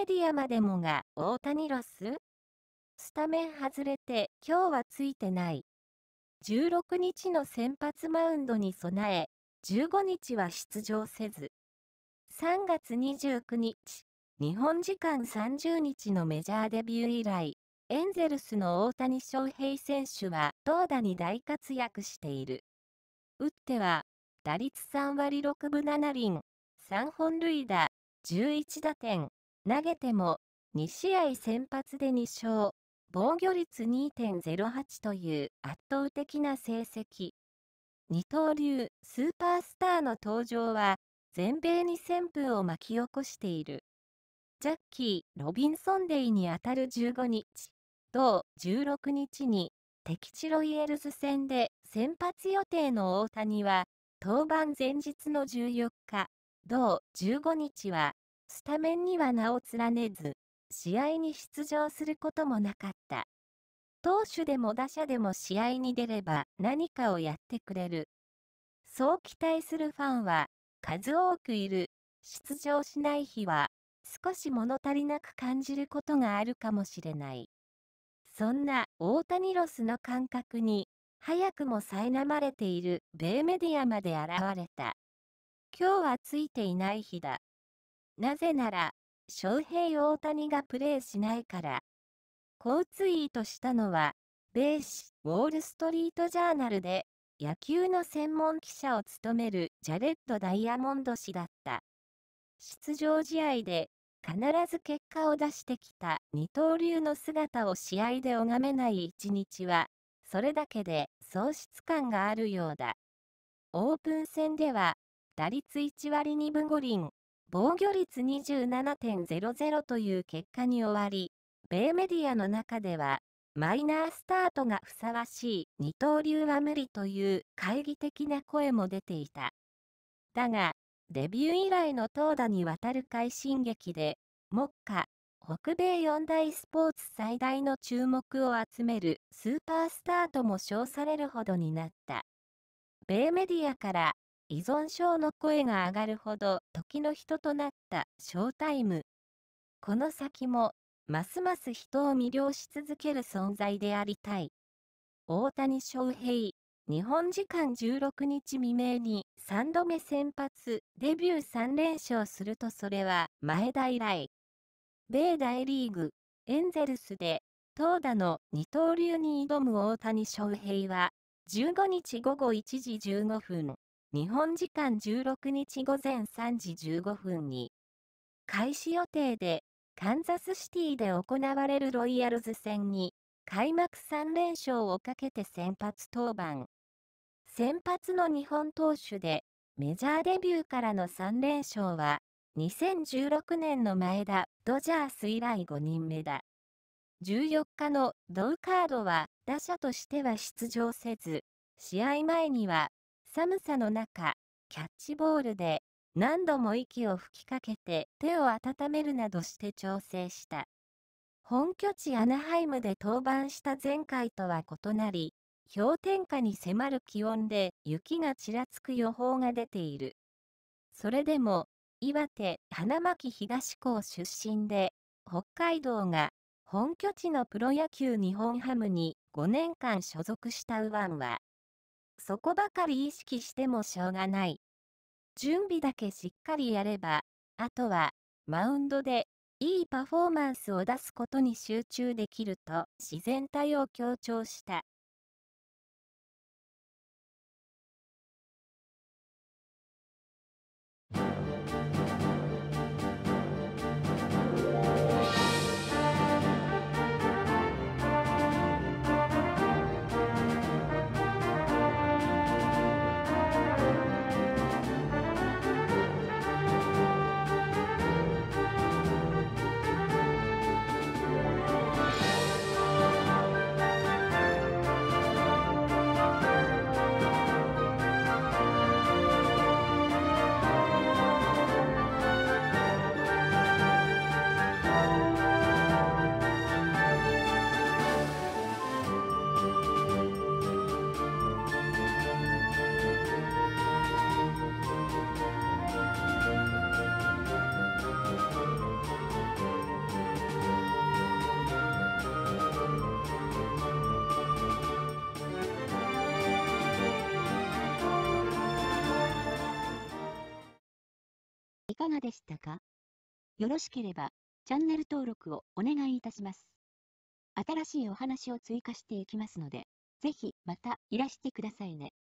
メディアまでもが大谷ロススタメン外れて今日はついてない。16日の先発マウンドに備え、15日は出場せず。3月29日、日本時間30日のメジャーデビュー以来、エンゼルスの大谷翔平選手は投打に大活躍している。打っては、打率3割6分7厘、3本塁打、11打点、投げても2試合先発で2勝、防御率2.08という圧倒的な成績。二刀流スーパースターの登場は全米に旋風を巻き起こしている。ジャッキー・ロビンソンデイにあたる15日、同16日に敵地ロイエルズ戦で先発予定の大谷は登板前日の14日、同15日はスタメンには名を連ねず、試合に出場することもなかった。投手でも打者でも試合に出れば何かをやってくれる。そう期待するファンは数多くいる。出場しない日は少し物足りなく感じることがあるかもしれない。そんな大谷ロスの感覚に早くも苛まれている米メディアまで現れた。今日はついていない日だ。なぜなら、翔平大谷がプレーしないから。こうツイートしたのは、米紙ウォール・ストリート・ジャーナルで野球の専門記者を務めるジャレット・ダイヤモンド氏だった。出場試合で必ず結果を出してきた二刀流の姿を試合で拝めない一日は、それだけで喪失感があるようだ。オープン戦では、打率1割2分5厘、防御率27.00という結果に終わり、米メディアの中では、マイナースタートがふさわしい二刀流は無理という懐疑的な声も出ていた。だが、デビュー以来の投打にわたる快進撃で、目下、北米四大スポーツ最大の注目を集めるスーパースターとも称されるほどになった。米メディアから依存症の声が上がるほど時の人となったショータイム。この先も、ますます人を魅了し続ける存在でありたい。大谷翔平、日本時間16日未明に3度目先発、デビュー3連勝するとそれは前田以来。米大リーグ、エンゼルスで、投打の二刀流に挑む大谷翔平は、15日午後1時15分、日本時間16日午前3時15分に、開始予定でカンザスシティで行われるロイヤルズ戦に、開幕3連勝をかけて先発登板。先発の日本投手で、メジャーデビューからの3連勝は、2016年の前田、ドジャース以来5人目だ。14日のドウカードは打者としては出場せず、試合前には寒さの中、キャッチボールで何度も息を吹きかけて手を温めるなどして調整した。本拠地アナハイムで登板した前回とは異なり、氷点下に迫る気温で雪がちらつく予報が出ている。それでも、岩手・花巻東港出身で、北海道が本拠地のプロ野球日本ハムに5年間所属した右腕は、そこばかり意識してもしょうがない。準備だけしっかりやれば、あとは、マウンドで、いいパフォーマンスを出すことに集中できると自然体を強調した。がでしたかよろしければ、チャンネル登録をお願いいたします。新しいお話を追加していきますので、ぜひまたいらしてくださいね。